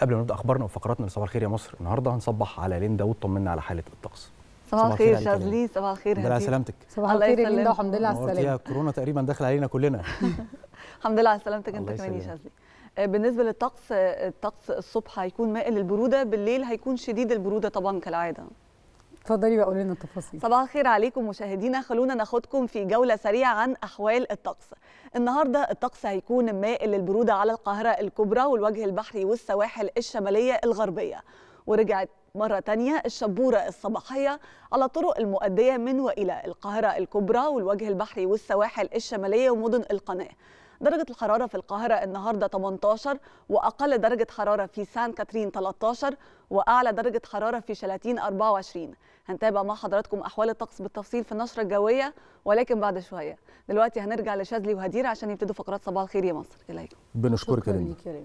قبل ما نبدا اخبارنا وفقراتنا صباح الخير يا مصر النهارده هنصبح على ليندا وطمنا على حاله الطقس صباح الخير شاذلي صباح الخير الحمد لله على سلامتك صباح الخير يا ليندا وحمد لله على السلامه كورونا تقريبا داخل علينا كلنا الحمد لله على سلامتك انت كمان يا شاذلي آه، بالنسبه للطقس آه، الطقس الصبح هيكون مائل للبروده بالليل هيكون شديد البروده طبعا كالعاده اتفضلي وقولي لنا التفاصيل صباح الخير عليكم مشاهدينا خلونا ناخدكم في جوله سريعه عن احوال الطقس النهارده الطقس هيكون مائل للبروده على القاهره الكبرى والوجه البحري والسواحل الشماليه الغربيه ورجعت مرة تانية الشبورة الصباحية على الطرق المؤدية من وإلى القاهرة الكبرى والوجه البحري والسواحل الشمالية ومدن القناة درجة الحرارة في القاهرة النهاردة 18 وأقل درجة حرارة في سان كاترين 13 وأعلى درجة حرارة في شلاتين 24 هنتابع مع حضراتكم أحوال الطقس بالتفصيل في النشرة الجوية ولكن بعد شوية دلوقتي هنرجع لشاذلي وهدير عشان يبتدوا فقرات صباح الخير يا مصر إليكم بنشكرك يا